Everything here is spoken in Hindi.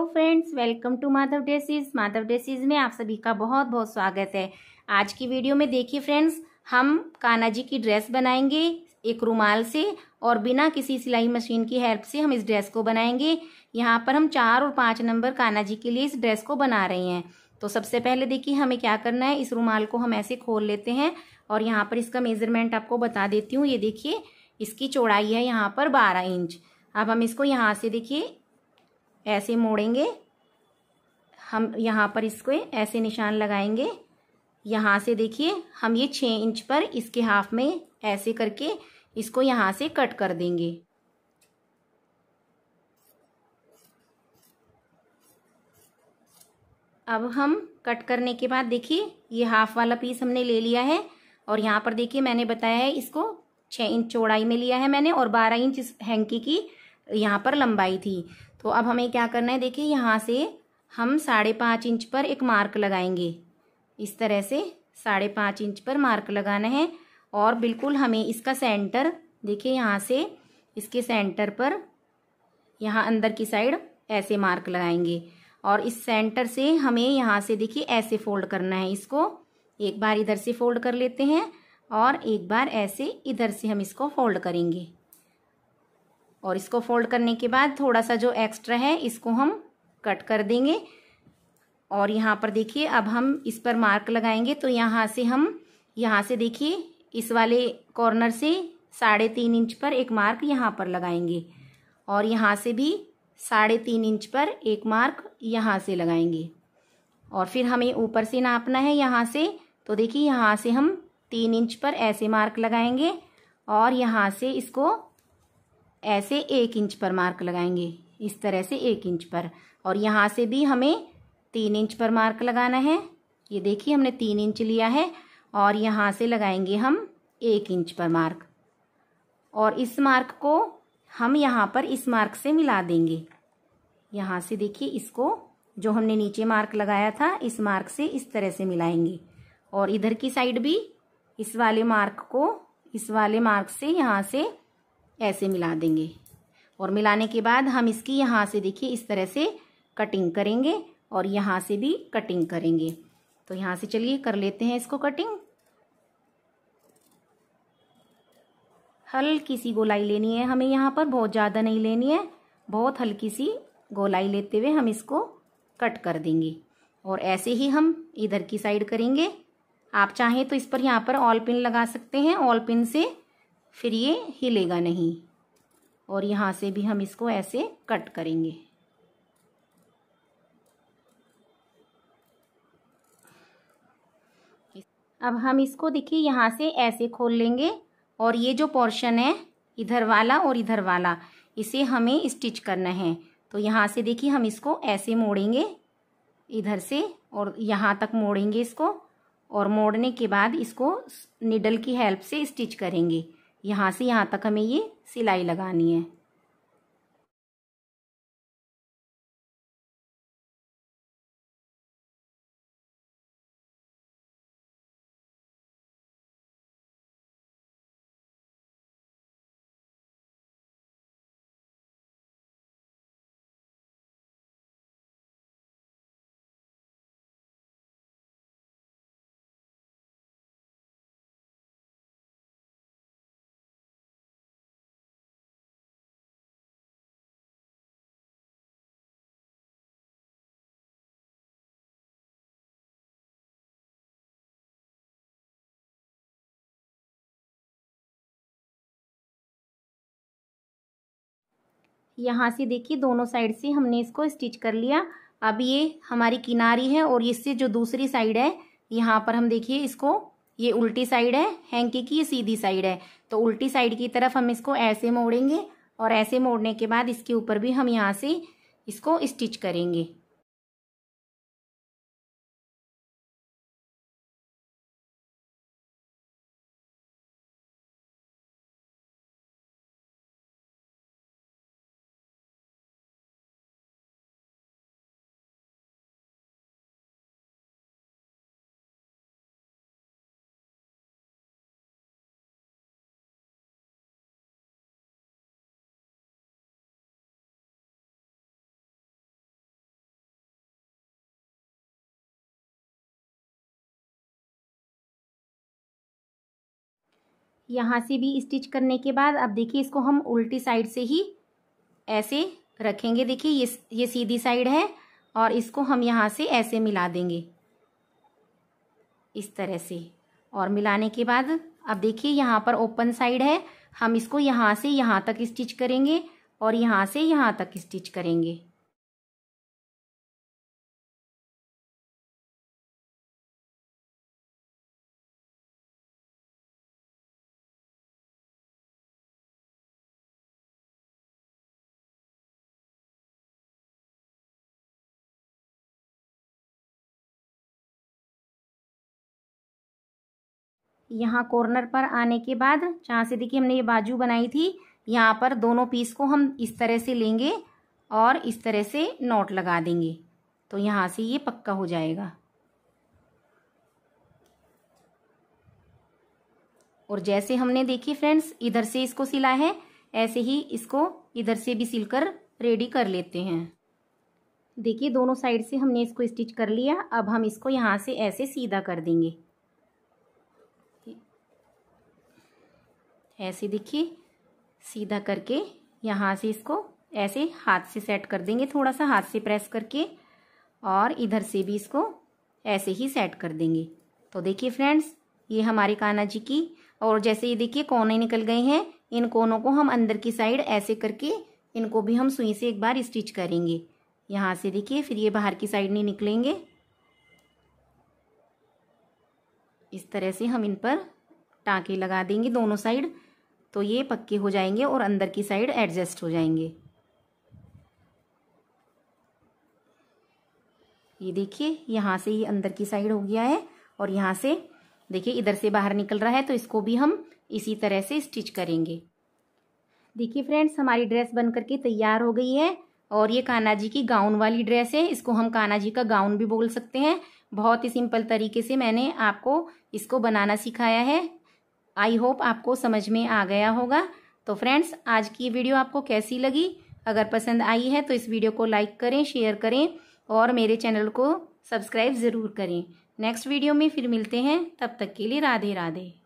hello friends welcome to Madhav डेसीज माधव डेसीज में आप सभी का बहुत बहुत स्वागत है आज की वीडियो में देखिए फ्रेंड्स हम कान्हा जी की ड्रेस बनाएंगे एक रुमाल से और बिना किसी सिलाई मशीन की हेल्प से हम इस ड्रेस को बनाएंगे यहाँ पर हम चार और पाँच नंबर कान्हा जी के लिए इस ड्रेस को बना रहे हैं तो सबसे पहले देखिए हमें क्या करना है इस रुमाल को हम ऐसे खोल लेते हैं और यहाँ पर इसका मेजरमेंट आपको बता देती हूँ ये देखिए इसकी चौड़ाई है यहाँ पर बारह इंच अब हम इसको यहाँ से देखिए ऐसे मोड़ेंगे हम यहाँ पर इसको ऐसे निशान लगाएंगे यहाँ से देखिए हम ये छः इंच पर इसके हाफ में ऐसे करके इसको यहाँ से कट कर देंगे अब हम कट करने के बाद देखिए ये हाफ वाला पीस हमने ले लिया है और यहाँ पर देखिए मैंने बताया है इसको छः इंच चौड़ाई में लिया है मैंने और बारह इंच इस हैंकी की यहाँ पर लंबाई थी तो अब हमें क्या करना है देखिए यहाँ से हम साढ़े पाँच इंच पर एक मार्क लगाएंगे इस तरह से साढ़े पाँच इंच पर मार्क लगाना है और बिल्कुल हमें इसका सेंटर देखिए यहाँ से इसके सेंटर पर यहाँ अंदर की साइड ऐसे मार्क लगाएंगे और इस सेंटर से हमें यहाँ से देखिए ऐसे फोल्ड करना है इसको एक बार इधर से फोल्ड कर लेते हैं और एक बार ऐसे इधर से हम इसको फोल्ड करेंगे और इसको फोल्ड करने के बाद थोड़ा सा जो एक्स्ट्रा है इसको हम कट कर देंगे और यहाँ पर देखिए अब हम इस पर मार्क लगाएंगे तो यहाँ से हम यहाँ से देखिए इस वाले कॉर्नर से साढ़े तीन इंच पर एक मार्क यहाँ पर लगाएंगे और यहाँ से भी साढ़े तीन इंच पर एक मार्क यहाँ से लगाएंगे और फिर हमें ऊपर से नापना है यहाँ से तो देखिए यहाँ से हम तीन इंच पर ऐसे मार्क लगाएंगे और यहाँ से इसको ऐसे एक इंच पर मार्क लगाएंगे इस तरह से एक इंच पर और यहाँ से भी हमें तीन इंच पर मार्क लगाना है ये देखिए हमने तीन इंच लिया है और यहाँ से लगाएंगे हम एक इंच पर मार्क और इस मार्क को हम यहाँ पर इस मार्क से मिला देंगे यहाँ से देखिए इसको जो हमने नीचे मार्क लगाया था इस मार्क से इस तरह से मिलाएंगे और इधर की साइड भी इस वाले मार्क को इस वाले मार्क से यहाँ से ऐसे मिला देंगे और मिलाने के बाद हम इसकी यहाँ से देखिए इस तरह से कटिंग करेंगे और यहाँ से भी कटिंग करेंगे तो यहाँ से चलिए कर लेते हैं इसको कटिंग हल्की सी गोलाई लेनी है हमें यहाँ पर बहुत ज़्यादा नहीं लेनी है बहुत हल्की सी गोलाई लेते हुए हम इसको कट कर देंगे और ऐसे ही हम इधर की साइड करेंगे आप चाहें तो इस पर यहाँ पर ऑल पिन लगा सकते हैं ऑल पिन से फिर ये हिलेगा नहीं और यहाँ से भी हम इसको ऐसे कट करेंगे अब हम इसको देखिए यहाँ से ऐसे खोल लेंगे और ये जो पोर्शन है इधर वाला और इधर वाला इसे हमें स्टिच करना है तो यहाँ से देखिए हम इसको ऐसे मोड़ेंगे इधर से और यहाँ तक मोड़ेंगे इसको और मोड़ने के बाद इसको निडल की हेल्प से स्टिच करेंगे यहाँ से यहाँ तक हमें ये सिलाई लगानी है यहाँ से देखिए दोनों साइड से हमने इसको स्टिच कर लिया अब ये हमारी किनारी है और इससे जो दूसरी साइड है यहाँ पर हम देखिए इसको ये उल्टी साइड है हैंकी की ये सीधी साइड है तो उल्टी साइड की तरफ हम इसको ऐसे मोड़ेंगे और ऐसे मोड़ने के बाद इसके ऊपर भी हम यहाँ से इसको स्टिच करेंगे यहाँ से भी स्टिच करने के बाद अब देखिए इसको हम उल्टी साइड से ही ऐसे रखेंगे देखिए ये ये सीधी साइड है और इसको हम यहाँ से ऐसे मिला देंगे इस तरह से और मिलाने के बाद अब देखिए यहाँ पर ओपन साइड है हम इसको यहाँ से यहाँ तक स्टिच करेंगे और यहाँ से यहाँ तक स्टिच करेंगे यहाँ कॉर्नर पर आने के बाद जहाँ से देखिए हमने ये बाजू बनाई थी यहाँ पर दोनों पीस को हम इस तरह से लेंगे और इस तरह से नॉट लगा देंगे तो यहाँ से ये पक्का हो जाएगा और जैसे हमने देखी फ्रेंड्स इधर से इसको सिला है ऐसे ही इसको इधर से भी सिलकर रेडी कर लेते हैं देखिए दोनों साइड से हमने इसको स्टिच कर लिया अब हम इसको यहाँ से ऐसे सीधा कर देंगे ऐसे देखिए सीधा करके यहाँ से इसको ऐसे हाथ से सेट कर देंगे थोड़ा सा हाथ से प्रेस करके और इधर से भी इसको ऐसे ही सेट कर देंगे तो देखिए फ्रेंड्स ये हमारे कान्हा जी की और जैसे ये देखिए कोने निकल गए हैं इन कोनों को हम अंदर की साइड ऐसे करके इनको भी हम सुई से एक बार स्टिच करेंगे यहाँ से देखिए फिर ये बाहर की साइड नहीं निकलेंगे इस तरह से हम इन पर टाँके लगा देंगे दोनों साइड तो ये पक्के हो जाएंगे और अंदर की साइड एडजस्ट हो जाएंगे ये देखिए यहाँ से ये अंदर की साइड हो गया है और यहाँ से देखिए इधर से बाहर निकल रहा है तो इसको भी हम इसी तरह से स्टिच करेंगे देखिए फ्रेंड्स हमारी ड्रेस बन करके तैयार हो गई है और ये कान्हा जी की गाउन वाली ड्रेस है इसको हम कान्हा जी का गाउन भी बोल सकते हैं बहुत ही सिंपल तरीके से मैंने आपको इसको बनाना सिखाया है आई होप आपको समझ में आ गया होगा तो फ्रेंड्स आज की वीडियो आपको कैसी लगी अगर पसंद आई है तो इस वीडियो को लाइक करें शेयर करें और मेरे चैनल को सब्सक्राइब ज़रूर करें नेक्स्ट वीडियो में फिर मिलते हैं तब तक के लिए राधे राधे